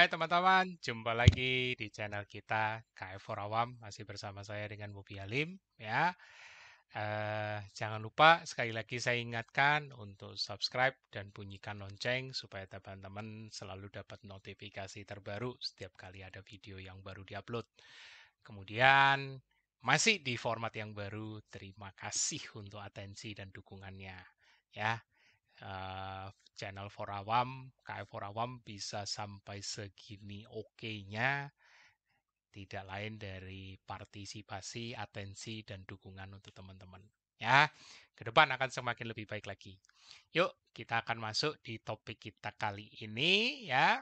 Hai teman-teman, jumpa lagi di channel kita KF4 masih bersama saya dengan Bobi Halim ya. Eh, jangan lupa sekali lagi saya ingatkan untuk subscribe dan bunyikan lonceng supaya teman-teman selalu dapat notifikasi terbaru setiap kali ada video yang baru diupload. Kemudian masih di format yang baru, terima kasih untuk atensi dan dukungannya ya. Eh, channel for awam, KF for awam bisa sampai segini oke-nya tidak lain dari partisipasi, atensi dan dukungan untuk teman-teman. Ya, ke depan akan semakin lebih baik lagi. Yuk, kita akan masuk di topik kita kali ini ya,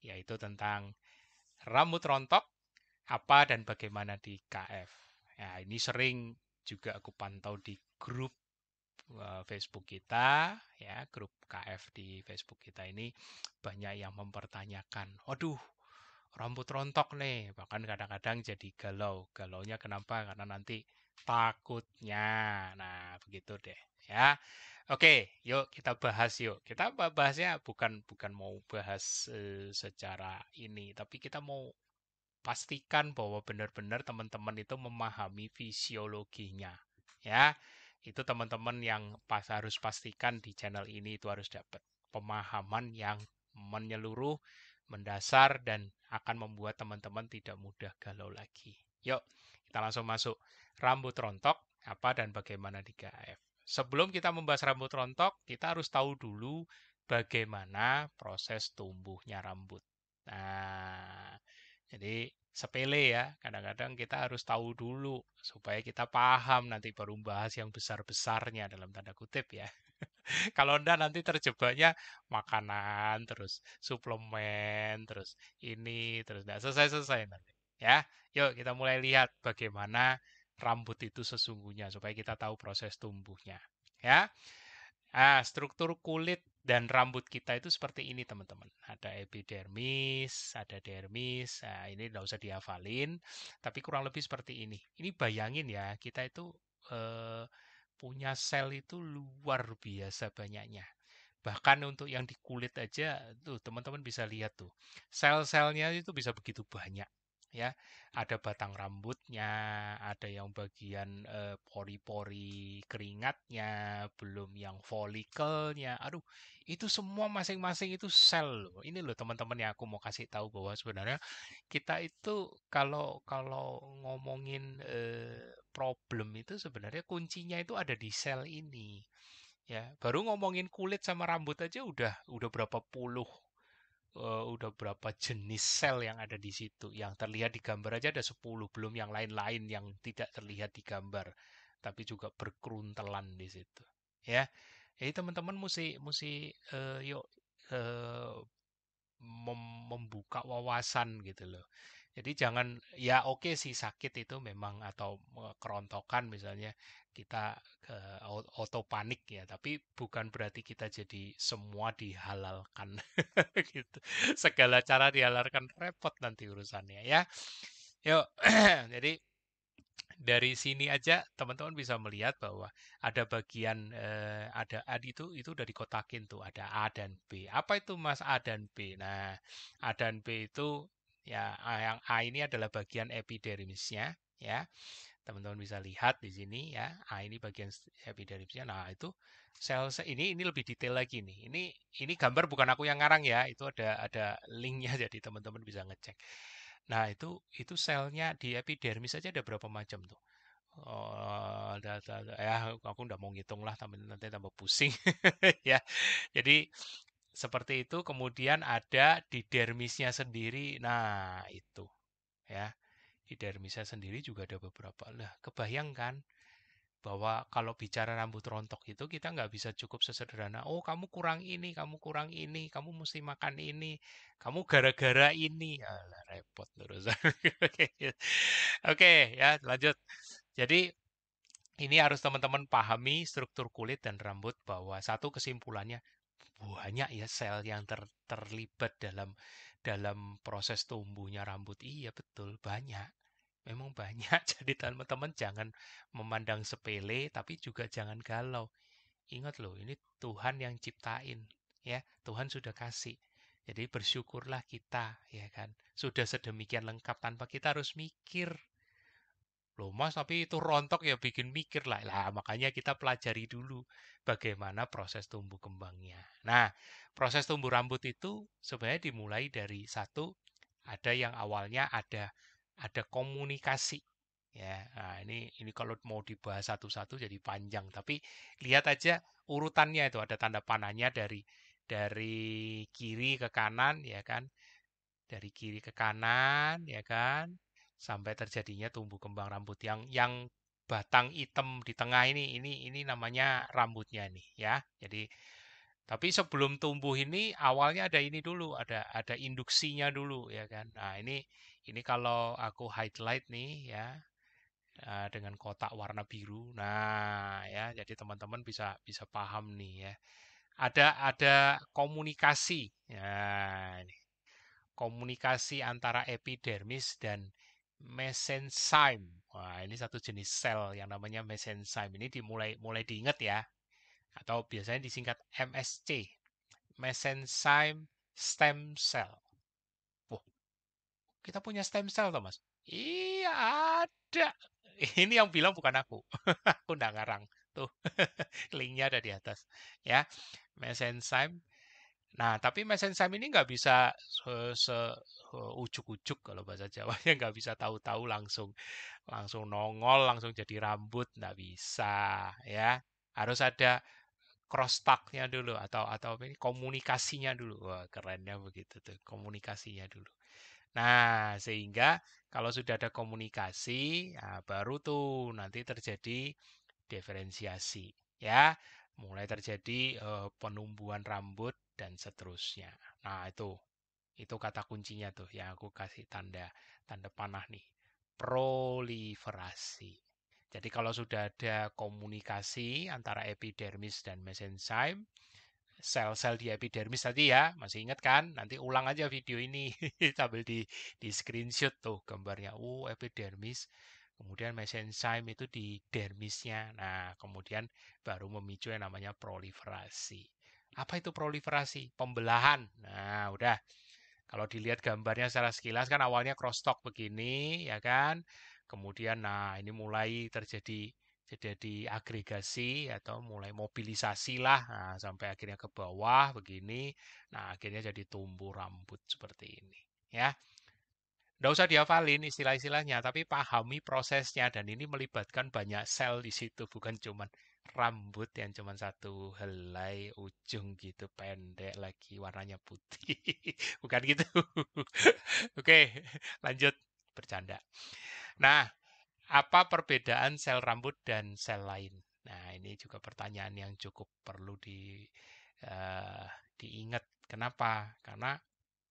yaitu tentang rambut rontok apa dan bagaimana di KF. Ya, ini sering juga aku pantau di grup Eh, Facebook kita ya grup KF di Facebook kita ini banyak yang mempertanyakan aduh rambut rontok nih bahkan kadang-kadang jadi galau galaunya kenapa karena nanti takutnya nah begitu deh ya Oke, yuk kita bahas yuk. Kita bahasnya bukan bukan mau bahas uh, secara ini, tapi kita mau pastikan bahwa benar-benar teman-teman itu memahami fisiologinya, ya itu teman-teman yang pas harus pastikan di channel ini itu harus dapat pemahaman yang menyeluruh, mendasar dan akan membuat teman-teman tidak mudah galau lagi. Yuk, kita langsung masuk rambut rontok apa dan bagaimana di KAF. Sebelum kita membahas rambut rontok, kita harus tahu dulu bagaimana proses tumbuhnya rambut. Nah, jadi sepele ya. Kadang-kadang kita harus tahu dulu supaya kita paham nanti baru bahas yang besar-besarnya dalam tanda kutip ya. Kalau enggak nanti terjebaknya makanan, terus suplemen, terus ini, terus enggak selesai-selesai nanti. Ya, yuk kita mulai lihat bagaimana rambut itu sesungguhnya supaya kita tahu proses tumbuhnya. Ya. Ah, struktur kulit dan rambut kita itu seperti ini teman-teman. Ada epidermis, ada dermis. Nah, ini tidak usah dihafalin, tapi kurang lebih seperti ini. Ini bayangin ya, kita itu eh, punya sel itu luar biasa banyaknya. Bahkan untuk yang di kulit aja, tuh teman-teman bisa lihat tuh, sel-selnya itu bisa begitu banyak ya ada batang rambutnya ada yang bagian eh, pori-pori keringatnya belum yang folikelnya aduh itu semua masing-masing itu sel loh ini loh teman-teman yang aku mau kasih tahu bahwa sebenarnya kita itu kalau kalau ngomongin eh, problem itu sebenarnya kuncinya itu ada di sel ini ya baru ngomongin kulit sama rambut aja udah udah berapa puluh uh, udah berapa jenis sel yang ada di situ. Yang terlihat di gambar aja ada 10, belum yang lain-lain yang tidak terlihat di gambar, tapi juga berkeruntelan di situ. Ya. Jadi teman-teman mesti mesti uh, eh, yuk uh, mem membuka wawasan gitu loh. Jadi jangan ya oke sih sakit itu memang atau kerontokan misalnya kita ke auto panik ya, tapi bukan berarti kita jadi semua dihalalkan gitu. Segala cara dihalalkan repot nanti urusannya ya. Yuk, jadi dari sini aja teman-teman bisa melihat bahwa ada bagian eh, ada A itu itu dari kotakin tuh ada A dan B. Apa itu Mas A dan B? Nah, A dan B itu ya ah, yang A ini adalah bagian epidermisnya ya teman-teman bisa lihat di sini ya A ini bagian epidermisnya nah itu sel, sel ini ini lebih detail lagi nih ini ini gambar bukan aku yang ngarang ya itu ada ada linknya jadi teman-teman bisa ngecek nah itu itu selnya di epidermis saja ada berapa macam tuh Oh, ada, ada, ya aku udah mau ngitung lah nanti tambah pusing ya jadi seperti itu kemudian ada di dermisnya sendiri nah itu ya di dermisnya sendiri juga ada beberapa lah kebayangkan bahwa kalau bicara rambut rontok itu kita nggak bisa cukup sesederhana oh kamu kurang ini kamu kurang ini kamu mesti makan ini kamu gara-gara ini Alah, repot terus oke okay, ya lanjut jadi ini harus teman-teman pahami struktur kulit dan rambut bahwa satu kesimpulannya banyak ya sel yang ter, terlibat dalam dalam proses tumbuhnya rambut. Iya betul, banyak. Memang banyak. Jadi teman-teman jangan memandang sepele tapi juga jangan galau. Ingat loh, ini Tuhan yang ciptain, ya. Tuhan sudah kasih. Jadi bersyukurlah kita, ya kan. Sudah sedemikian lengkap tanpa kita harus mikir loh mas tapi itu rontok ya bikin mikir lah lah makanya kita pelajari dulu bagaimana proses tumbuh kembangnya nah proses tumbuh rambut itu sebenarnya dimulai dari satu ada yang awalnya ada ada komunikasi ya nah ini ini kalau mau dibahas satu-satu jadi panjang tapi lihat aja urutannya itu ada tanda panahnya dari dari kiri ke kanan ya kan dari kiri ke kanan ya kan sampai terjadinya tumbuh kembang rambut yang yang batang hitam di tengah ini ini ini namanya rambutnya nih ya. Jadi tapi sebelum tumbuh ini awalnya ada ini dulu, ada ada induksinya dulu ya kan. Nah, ini ini kalau aku highlight nih ya eh, dengan kotak warna biru. Nah, ya jadi teman-teman bisa bisa paham nih ya. Ada ada komunikasi. Nah, Komunikasi antara epidermis dan mesenzyme. Wah, ini satu jenis sel yang namanya mesenzyme. Ini dimulai mulai diingat ya. Atau biasanya disingkat MSC. Mesenzyme stem cell. Wah, kita punya stem cell Thomas. Mas? Iya, ada. Ini yang bilang bukan aku. aku nggak ngarang. Tuh, linknya ada di atas. Ya, mesenzyme Nah, tapi mesin Sam ini nggak bisa se ujuk se, e, kalau bahasa Jawa ya nggak bisa tahu-tahu langsung langsung nongol langsung jadi rambut nggak bisa ya harus ada cross talknya dulu atau atau ini komunikasinya dulu wah kerennya begitu tuh komunikasinya dulu nah sehingga kalau sudah ada komunikasi nah baru tuh nanti terjadi diferensiasi ya mulai terjadi uh, eh, penumbuhan rambut dan seterusnya. Nah, itu itu kata kuncinya tuh yang aku kasih tanda tanda panah nih. Proliferasi. Jadi kalau sudah ada komunikasi antara epidermis dan mesenchyme, sel-sel di epidermis tadi ya, masih ingat kan? Nanti ulang aja video ini sambil di di screenshot tuh gambarnya. Uh, epidermis kemudian mesenzaim itu di dermisnya. Nah, kemudian baru memicu yang namanya proliferasi. Apa itu proliferasi? Pembelahan. Nah, udah. Kalau dilihat gambarnya secara sekilas kan awalnya crosstalk begini, ya kan? Kemudian nah ini mulai terjadi terjadi agregasi atau mulai mobilisasi lah nah, sampai akhirnya ke bawah begini. Nah, akhirnya jadi tumbuh rambut seperti ini, ya. Nggak usah dihafalin istilah-istilahnya, tapi pahami prosesnya. Dan ini melibatkan banyak sel di situ, bukan cuma rambut yang cuma satu helai ujung gitu, pendek lagi, warnanya putih. bukan gitu. Oke, lanjut. Bercanda. Nah, apa perbedaan sel rambut dan sel lain? Nah, ini juga pertanyaan yang cukup perlu di uh, diingat. Kenapa? Karena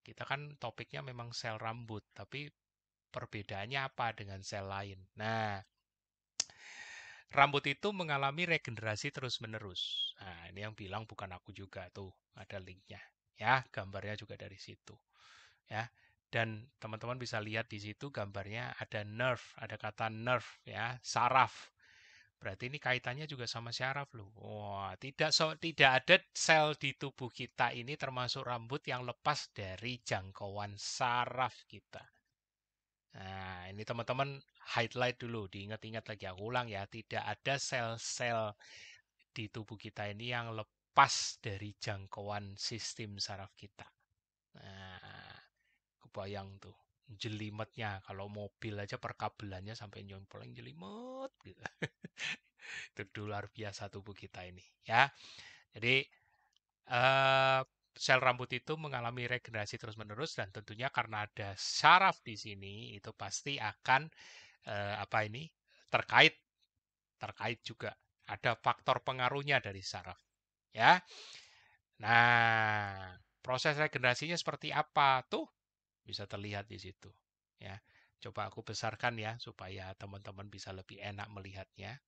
kita kan topiknya memang sel rambut, tapi perbedaannya apa dengan sel lain? Nah, rambut itu mengalami regenerasi terus-menerus. Nah, ini yang bilang bukan aku juga tuh, ada linknya. Ya, gambarnya juga dari situ. Ya, dan teman-teman bisa lihat di situ gambarnya ada nerve, ada kata nerve ya, saraf. Berarti ini kaitannya juga sama syaraf loh. Wah, tidak so, tidak ada sel di tubuh kita ini termasuk rambut yang lepas dari jangkauan saraf kita. Nah, ini teman-teman highlight dulu, diingat-ingat lagi aku ulang ya, tidak ada sel-sel di tubuh kita ini yang lepas dari jangkauan sistem saraf kita. Nah, kebayang tuh jelimetnya kalau mobil aja perkabelannya sampai nyempoleng jelimet gitu. itu luar biasa tubuh kita ini ya jadi uh, sel rambut itu mengalami regenerasi terus menerus dan tentunya karena ada saraf di sini itu pasti akan uh, apa ini terkait terkait juga ada faktor pengaruhnya dari saraf ya nah proses regenerasinya seperti apa tuh bisa terlihat di situ ya coba aku besarkan ya supaya teman-teman bisa lebih enak melihatnya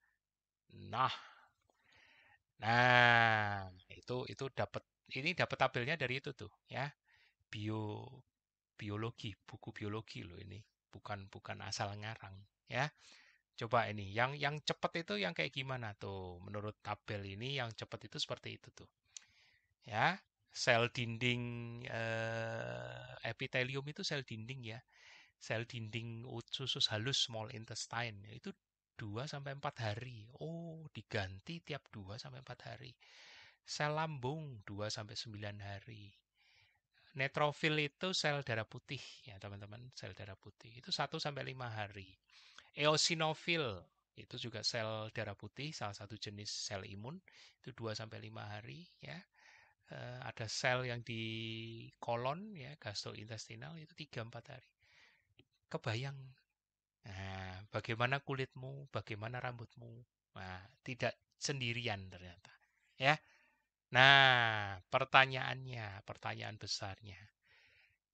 nah nah itu itu dapat ini dapat tabelnya dari itu tuh ya bio biologi buku biologi loh ini bukan bukan asal ngarang ya coba ini yang yang cepat itu yang kayak gimana tuh menurut tabel ini yang cepat itu seperti itu tuh ya sel dinding uh, epitelium itu sel dinding ya. Sel dinding usus halus small intestine itu 2 sampai 4 hari. Oh, diganti tiap 2 sampai 4 hari. Sel lambung 2 sampai 9 hari. Netrofil itu sel darah putih ya teman-teman, sel darah putih itu 1 sampai 5 hari. Eosinofil itu juga sel darah putih, salah satu jenis sel imun, itu 2 sampai 5 hari ya. Eh, ada sel yang di kolon ya gastrointestinal itu 3 4 hari. Kebayang. Nah, bagaimana kulitmu, bagaimana rambutmu. Nah, tidak sendirian ternyata. Ya. Nah, pertanyaannya, pertanyaan besarnya.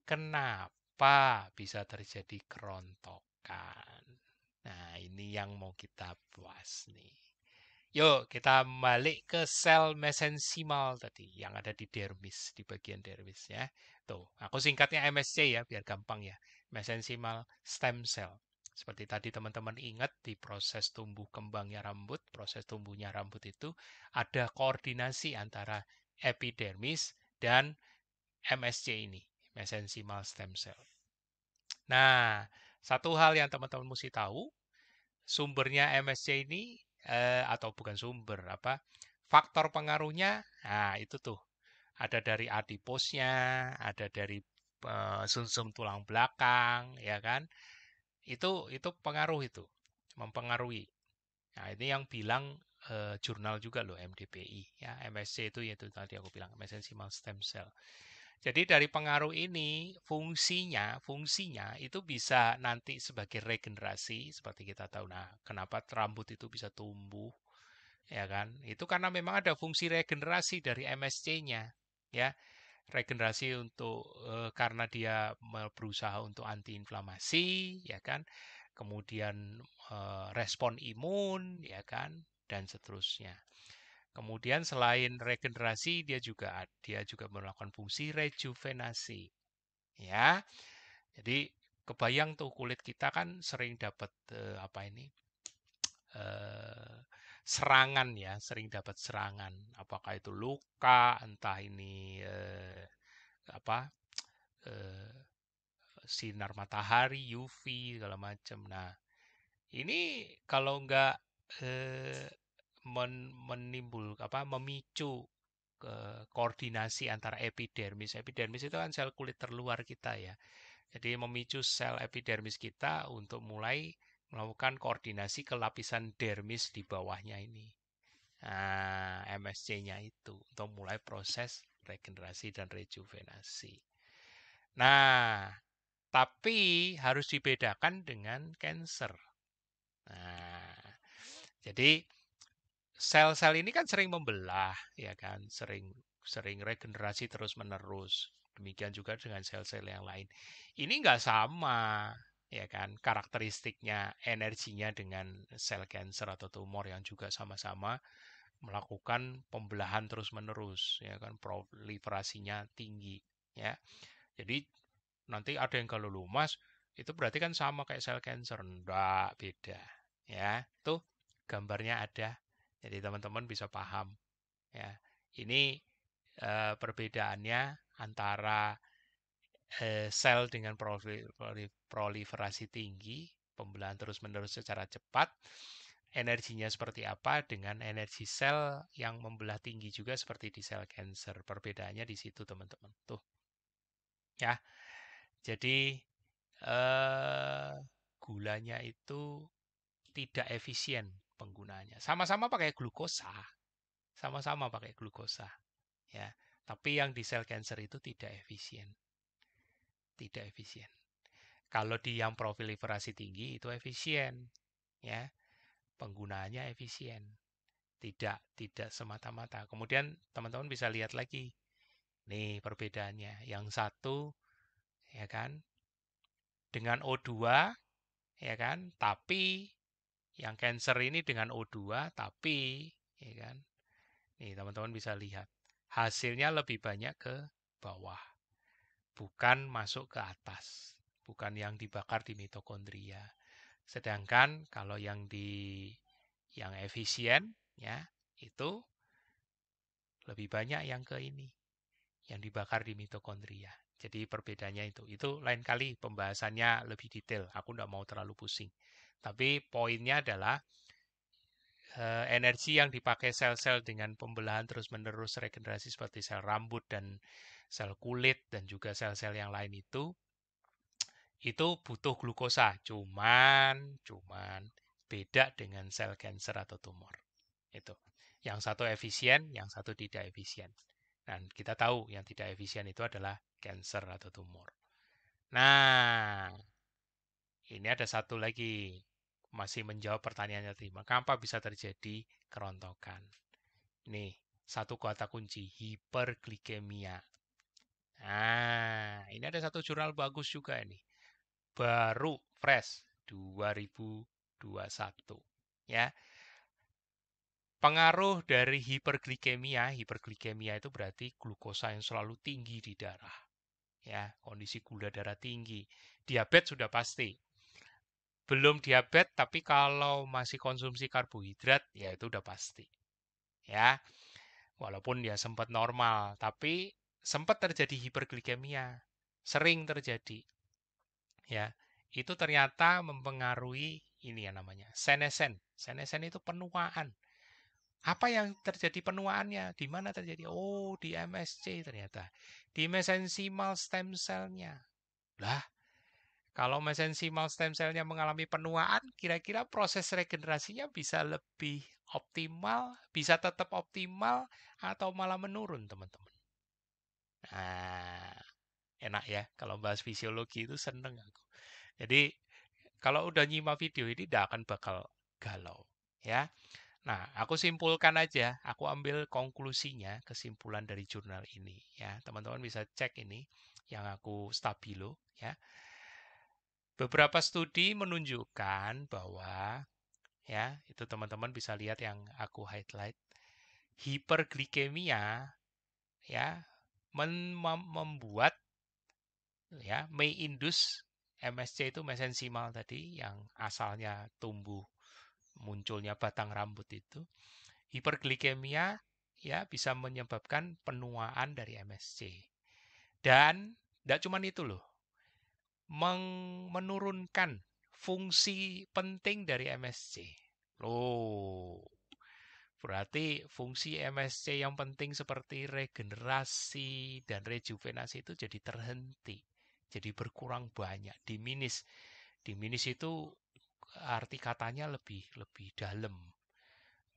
Kenapa bisa terjadi kerontokan? Nah, ini yang mau kita puas nih. Yuk, kita balik ke sel mesensimal tadi yang ada di dermis, di bagian dermis ya. Tuh, aku singkatnya MSC ya, biar gampang ya. Mesensimal stem cell. Seperti tadi teman-teman ingat di proses tumbuh kembangnya rambut, proses tumbuhnya rambut itu ada koordinasi antara epidermis dan MSC ini, mesensimal stem cell. Nah, satu hal yang teman-teman mesti tahu, sumbernya MSC ini eh, atau bukan sumber apa faktor pengaruhnya nah itu tuh ada dari adiposnya ada dari eh, sum tulang belakang ya kan itu itu pengaruh itu mempengaruhi nah ini yang bilang eh, jurnal juga loh MDPI ya MSC itu yaitu tadi aku bilang mesenchymal stem cell jadi dari pengaruh ini fungsinya, fungsinya itu bisa nanti sebagai regenerasi seperti kita tahu. Nah, kenapa rambut itu bisa tumbuh? Ya kan? Itu karena memang ada fungsi regenerasi dari MSC-nya, ya. Regenerasi untuk e, karena dia berusaha untuk antiinflamasi, ya kan? Kemudian e, respon imun, ya kan? dan seterusnya. Kemudian selain regenerasi dia juga dia juga melakukan fungsi rejuvenasi. Ya. Jadi kebayang tuh kulit kita kan sering dapat eh, apa ini? Eh, serangan ya, sering dapat serangan. Apakah itu luka, entah ini eh, apa? Eh, sinar matahari, UV segala macam. Nah, ini kalau enggak eh, men, menimbul apa memicu ke koordinasi antara epidermis. Epidermis itu kan sel kulit terluar kita ya. Jadi memicu sel epidermis kita untuk mulai melakukan koordinasi ke lapisan dermis di bawahnya ini. Nah, MSC-nya itu untuk mulai proses regenerasi dan rejuvenasi. Nah, tapi harus dibedakan dengan cancer. Nah, jadi sel-sel ini kan sering membelah, ya kan, sering sering regenerasi terus-menerus. Demikian juga dengan sel-sel yang lain. Ini nggak sama, ya kan, karakteristiknya, energinya dengan sel cancer atau tumor yang juga sama-sama melakukan pembelahan terus-menerus, ya kan, proliferasinya tinggi, ya. Jadi nanti ada yang kalau lumas itu berarti kan sama kayak sel cancer, enggak beda, ya. Tuh gambarnya ada jadi teman-teman bisa paham ya. Ini eh, perbedaannya antara eh, sel dengan proliferasi tinggi, pembelahan terus-menerus secara cepat, energinya seperti apa dengan energi sel yang membelah tinggi juga seperti di sel cancer. Perbedaannya di situ, teman-teman. Tuh. Ya. Jadi eh gulanya itu tidak efisien penggunanya. Sama-sama pakai glukosa, sama-sama pakai glukosa, ya. Tapi yang di sel cancer itu tidak efisien, tidak efisien. Kalau di yang profiliferasi tinggi itu efisien, ya penggunaannya efisien, tidak tidak semata-mata. Kemudian teman-teman bisa lihat lagi, nih perbedaannya. Yang satu, ya kan, dengan O2, ya kan, tapi yang cancer ini dengan O2 tapi ya kan. Nih, teman-teman bisa lihat. Hasilnya lebih banyak ke bawah. Bukan masuk ke atas, bukan yang dibakar di mitokondria. Sedangkan kalau yang di yang efisien ya, itu lebih banyak yang ke ini yang dibakar di mitokondria. Jadi perbedaannya itu. Itu lain kali pembahasannya lebih detail. Aku tidak mau terlalu pusing. Tapi poinnya adalah eh, energi yang dipakai sel-sel dengan pembelahan terus-menerus regenerasi seperti sel rambut dan sel kulit dan juga sel-sel yang lain itu itu butuh glukosa. Cuman cuman beda dengan sel kanker atau tumor. Itu. Yang satu efisien, yang satu tidak efisien. Dan kita tahu yang tidak efisien itu adalah kanker atau tumor. Nah, ini ada satu lagi, masih menjawab pertanyaannya tadi. Maka apa bisa terjadi kerontokan? Nih, satu kata kunci, hiperglikemia. Nah, ini ada satu jurnal bagus juga ini. Baru fresh 2021 ya. Pengaruh dari hiperglikemia, hiperglikemia itu berarti glukosa yang selalu tinggi di darah. Ya, kondisi gula darah tinggi. Diabetes sudah pasti belum diabetes tapi kalau masih konsumsi karbohidrat ya itu udah pasti ya walaupun ya sempat normal tapi sempat terjadi hiperglikemia sering terjadi ya itu ternyata mempengaruhi ini ya namanya senesen senesen itu penuaan apa yang terjadi penuaannya di mana terjadi oh di MSC ternyata di mesensimal stem cellnya lah kalau mesensimal stem cell-nya mengalami penuaan, kira-kira proses regenerasinya bisa lebih optimal, bisa tetap optimal, atau malah menurun, teman-teman. Nah, enak ya kalau bahas fisiologi itu seneng aku. Jadi kalau udah nyimak video ini tidak akan bakal galau ya. Nah, aku simpulkan aja, aku ambil konklusinya, kesimpulan dari jurnal ini ya. Teman-teman bisa cek ini yang aku stabilo ya. Beberapa studi menunjukkan bahwa ya, itu teman-teman bisa lihat yang aku highlight. Hiperglikemia ya mem membuat ya may induce MSC itu mesensimal tadi yang asalnya tumbuh munculnya batang rambut itu. Hiperglikemia ya bisa menyebabkan penuaan dari MSC. Dan tidak cuma itu loh menurunkan fungsi penting dari MSC. Loh, berarti fungsi MSC yang penting seperti regenerasi dan rejuvenasi itu jadi terhenti, jadi berkurang banyak, diminis. Diminis itu arti katanya lebih lebih dalam,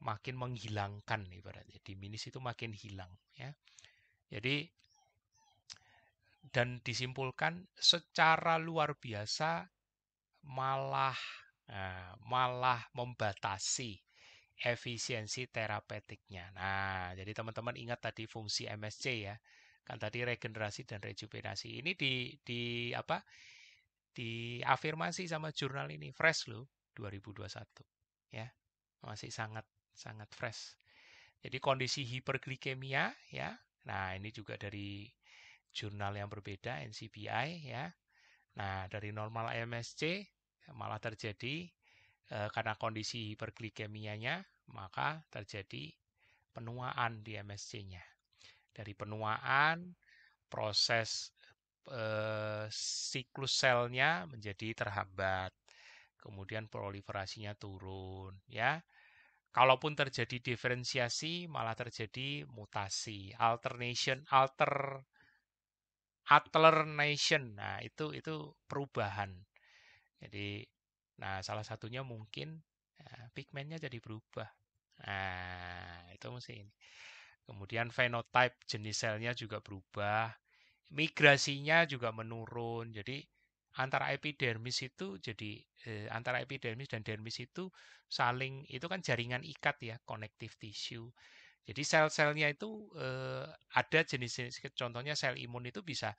makin menghilangkan ibaratnya. Diminis itu makin hilang ya. Jadi dan disimpulkan secara luar biasa malah eh, malah membatasi efisiensi terapeutiknya. Nah, jadi teman-teman ingat tadi fungsi MSC ya. Kan tadi regenerasi dan rejuvenasi. Ini di di apa? diafirmasi sama jurnal ini fresh loh 2021 ya. Masih sangat sangat fresh. Jadi kondisi hiperglikemia ya. Nah, ini juga dari jurnal yang berbeda NCBI ya. Nah, dari normal MSC malah terjadi e, karena kondisi hiperglikemianya maka terjadi penuaan di MSC-nya. Dari penuaan proses e, siklus selnya menjadi terhambat. Kemudian proliferasinya turun ya. Kalaupun terjadi diferensiasi malah terjadi mutasi, alternation alter Atler Nation. Nah, itu itu perubahan. Jadi nah salah satunya mungkin ya, eh, pigmennya jadi berubah. Nah, itu mesti ini. Kemudian phenotype jenis selnya juga berubah. Migrasinya juga menurun. Jadi antara epidermis itu jadi eh, antara epidermis dan dermis itu saling itu kan jaringan ikat ya, connective tissue. Jadi sel-selnya itu eh, ada jenis-jenis contohnya sel imun itu bisa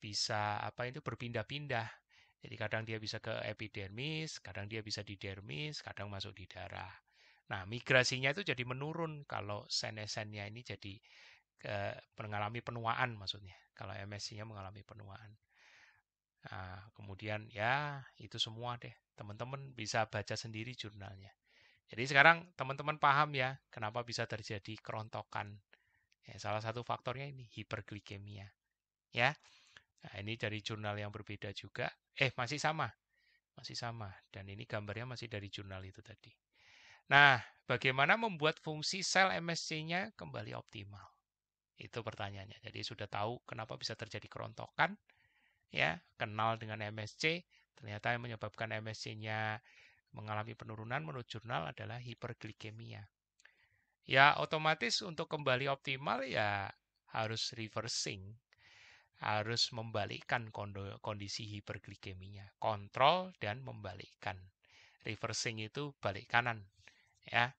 bisa apa itu berpindah-pindah. Jadi kadang dia bisa ke epidermis, kadang dia bisa di dermis, kadang masuk di darah. Nah, migrasinya itu jadi menurun kalau senesennya ini jadi eh, mengalami penuaan maksudnya. Kalau MSC-nya mengalami penuaan. Nah, kemudian ya itu semua deh. Teman-teman bisa baca sendiri jurnalnya. Jadi sekarang teman-teman paham ya kenapa bisa terjadi kerontokan. Ya, salah satu faktornya ini hiperglikemia. Ya. Nah, ini dari jurnal yang berbeda juga. Eh, masih sama. Masih sama dan ini gambarnya masih dari jurnal itu tadi. Nah, bagaimana membuat fungsi sel MSC-nya kembali optimal? Itu pertanyaannya. Jadi sudah tahu kenapa bisa terjadi kerontokan, ya, kenal dengan MSC, ternyata yang menyebabkan MSC-nya mengalami penurunan menurut jurnal adalah hiperglikemia. Ya, otomatis untuk kembali optimal ya harus reversing, harus membalikkan kondisi hiperglikemia, kontrol dan membalikkan. Reversing itu balik kanan. Ya,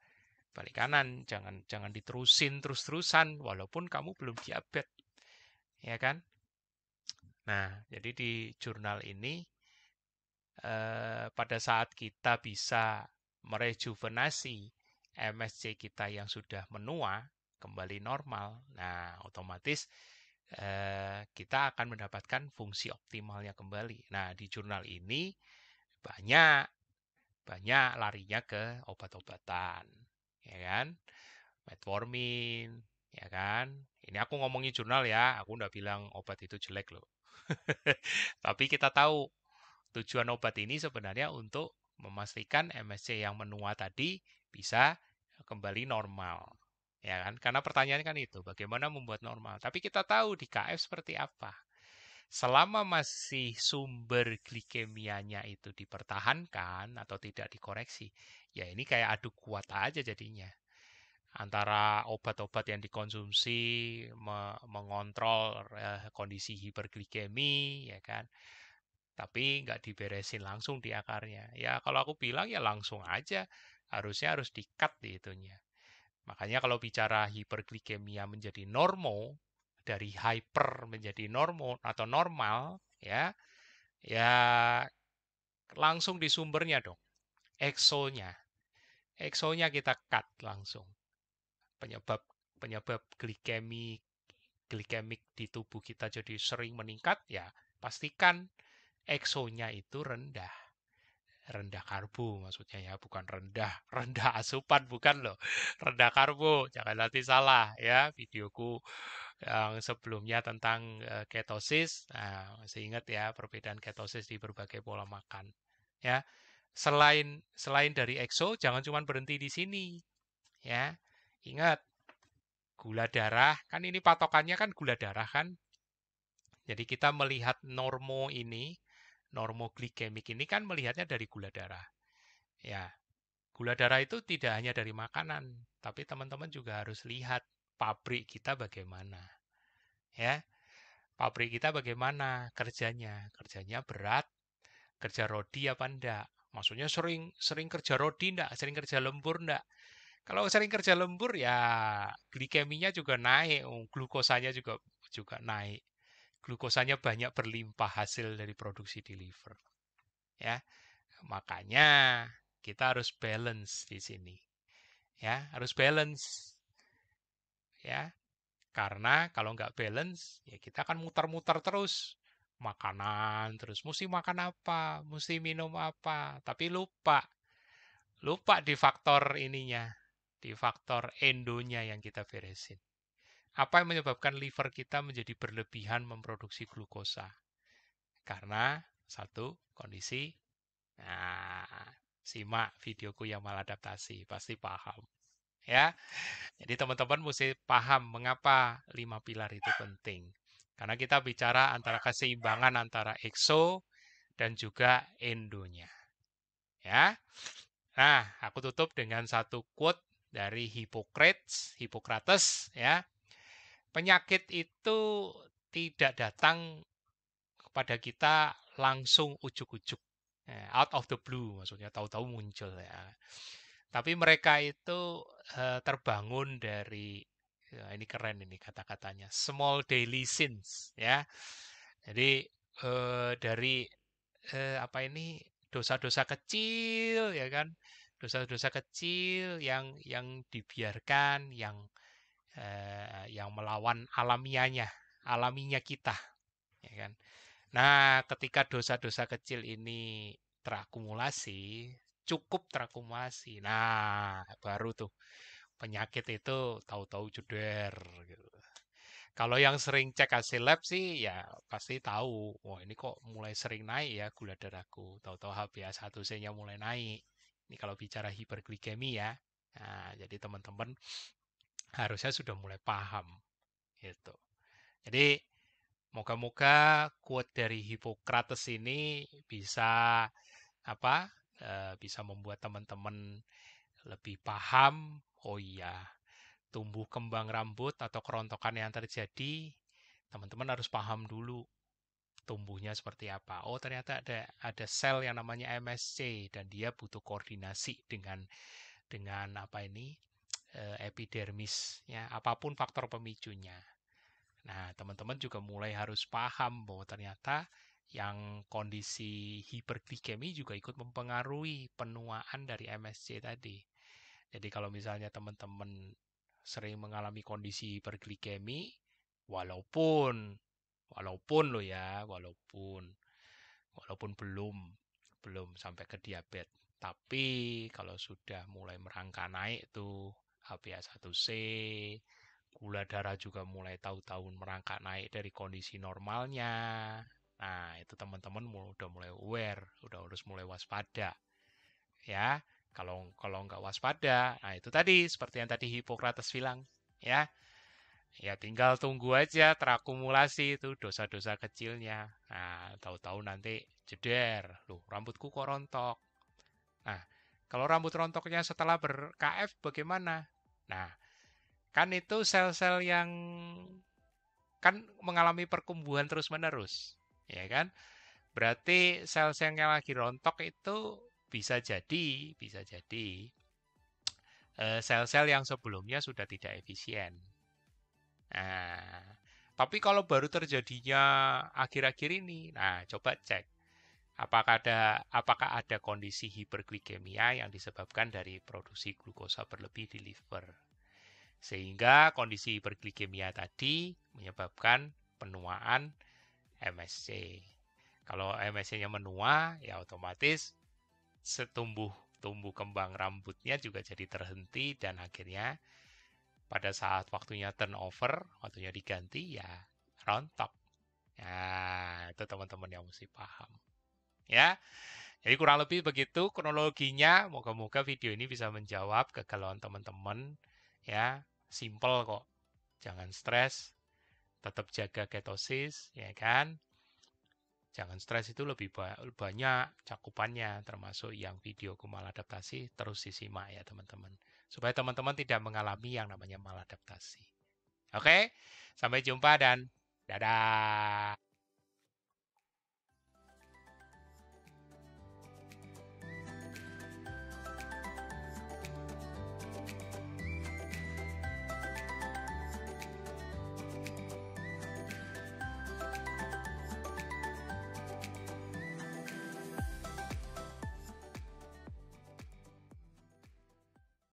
balik kanan, jangan jangan diterusin terus-terusan walaupun kamu belum diabetes. Ya kan? Nah, jadi di jurnal ini Eh, pada saat kita bisa merejuvenasi MSC kita yang sudah menua kembali normal, nah otomatis eh, kita akan mendapatkan fungsi optimalnya kembali. Nah di jurnal ini banyak banyak larinya ke obat-obatan, ya kan? Metformin, ya kan? Ini aku ngomongin jurnal ya, aku udah bilang obat itu jelek loh. Tapi kita tahu Tujuan obat ini sebenarnya untuk memastikan MSC yang menua tadi bisa kembali normal. Ya kan? Karena pertanyaannya kan itu, bagaimana membuat normal? Tapi kita tahu di KF seperti apa. Selama masih sumber glikemianya itu dipertahankan atau tidak dikoreksi, ya ini kayak adu kuat aja jadinya antara obat-obat yang dikonsumsi mengontrol eh, kondisi hiperglikemi ya kan tapi nggak diberesin langsung di akarnya. Ya kalau aku bilang ya langsung aja, harusnya harus di-cut di itunya. Makanya kalau bicara hiperglikemia menjadi normal, dari hyper menjadi normal atau normal, ya, ya langsung di sumbernya dong, exonya exonya kita cut langsung. Penyebab penyebab glikemi glikemik di tubuh kita jadi sering meningkat ya pastikan eksonya itu rendah rendah karbo maksudnya ya bukan rendah rendah asupan bukan loh rendah karbo jangan nanti salah ya videoku yang sebelumnya tentang eh, ketosis nah, masih ingat ya perbedaan ketosis di berbagai pola makan ya selain selain dari exo, jangan cuma berhenti di sini ya ingat gula darah kan ini patokannya kan gula darah kan jadi kita melihat normo ini normoglikemik ini kan melihatnya dari gula darah. Ya, gula darah itu tidak hanya dari makanan, tapi teman-teman juga harus lihat pabrik kita bagaimana. Ya, pabrik kita bagaimana kerjanya? Kerjanya berat, kerja rodi apa enggak? Maksudnya sering sering kerja rodi enggak, sering kerja lembur enggak? Kalau sering kerja lembur ya glikeminya juga naik, glukosanya juga juga naik glukosanya banyak berlimpah hasil dari produksi di liver. Ya. Makanya kita harus balance di sini. Ya, harus balance. Ya. Karena kalau nggak balance, ya kita akan muter-muter terus. Makanan terus, mesti makan apa, mesti minum apa, tapi lupa. Lupa di faktor ininya, di faktor endonya yang kita beresin. Apa yang menyebabkan liver kita menjadi berlebihan memproduksi glukosa? Karena satu kondisi nah simak videoku yang maladaptasi pasti paham ya. Jadi teman-teman mesti paham mengapa lima pilar itu penting. Karena kita bicara antara keseimbangan antara exo dan juga endonya. Ya. Nah, aku tutup dengan satu quote dari Hippocrates, Hippocrates ya penyakit itu tidak datang kepada kita langsung ujuk-ujuk. Eh, out of the blue maksudnya, tahu-tahu muncul ya. Tapi mereka itu eh, terbangun dari ya, ini keren ini kata-katanya small daily sins ya. Jadi eh, dari apa ini dosa-dosa kecil ya kan dosa-dosa kecil yang yang dibiarkan yang Eh, yang melawan alamianya, alaminya kita, ya kan? Nah, ketika dosa-dosa kecil ini terakumulasi, cukup terakumulasi. Nah, baru tuh penyakit itu tahu-tahu jeder gitu. Kalau yang sering cek hasil lab sih ya pasti tahu, wah ini kok mulai sering naik ya gula darahku. Tahu-tahu HbA1c-nya mulai naik. Ini kalau bicara hiperglikemi ya. Nah, jadi teman-teman harusnya sudah mulai paham gitu. Jadi moga-moga quote dari Hippocrates ini bisa apa? E, bisa membuat teman-teman lebih paham. Oh iya, tumbuh kembang rambut atau kerontokan yang terjadi, teman-teman harus paham dulu tumbuhnya seperti apa. Oh, ternyata ada ada sel yang namanya MSC dan dia butuh koordinasi dengan dengan apa ini? Eh, epidermis ya apapun faktor pemicunya. Nah, teman-teman juga mulai harus paham bahwa ternyata yang kondisi hiperglikemi juga ikut mempengaruhi penuaan dari MSC tadi. Jadi kalau misalnya teman-teman sering mengalami kondisi hiperglikemi walaupun walaupun lo ya, walaupun walaupun belum belum sampai ke diabetes. Tapi kalau sudah mulai merangka naik tuh HbA1c, gula darah juga mulai tahu-tahu merangkak naik dari kondisi normalnya. Nah, itu teman-teman udah mulai aware, udah harus mulai waspada. Ya, kalau kalau nggak waspada, nah itu tadi seperti yang tadi Hippocrates bilang, ya. Ya tinggal tunggu aja terakumulasi itu dosa-dosa kecilnya. Nah, tahu-tahu nanti jeder, loh rambutku kok rontok. Nah, kalau rambut rontoknya setelah ber-KF bagaimana? Nah, kan itu sel-sel yang kan mengalami perkumbuhan terus-menerus, ya kan? Berarti sel-sel yang lagi rontok itu bisa jadi, bisa jadi eh, sel-sel yang sebelumnya sudah tidak efisien. Nah, tapi kalau baru terjadinya akhir-akhir ini, nah coba cek Apakah ada apakah ada kondisi hiperglikemia yang disebabkan dari produksi glukosa berlebih di liver? Sehingga kondisi hiperglikemia tadi menyebabkan penuaan MSC. Kalau MSC-nya menua, ya otomatis setumbuh tumbuh kembang rambutnya juga jadi terhenti dan akhirnya pada saat waktunya turnover, waktunya diganti ya rontok. Nah, itu teman-teman yang mesti paham ya. Jadi kurang lebih begitu kronologinya. Moga-moga video ini bisa menjawab kegalauan teman-teman ya. Simple kok. Jangan stres, tetap jaga ketosis ya kan. Jangan stres itu lebih banyak cakupannya termasuk yang video kemaladaptasi terus disimak ya teman-teman. Supaya teman-teman tidak mengalami yang namanya maladaptasi. Oke, sampai jumpa dan dadah.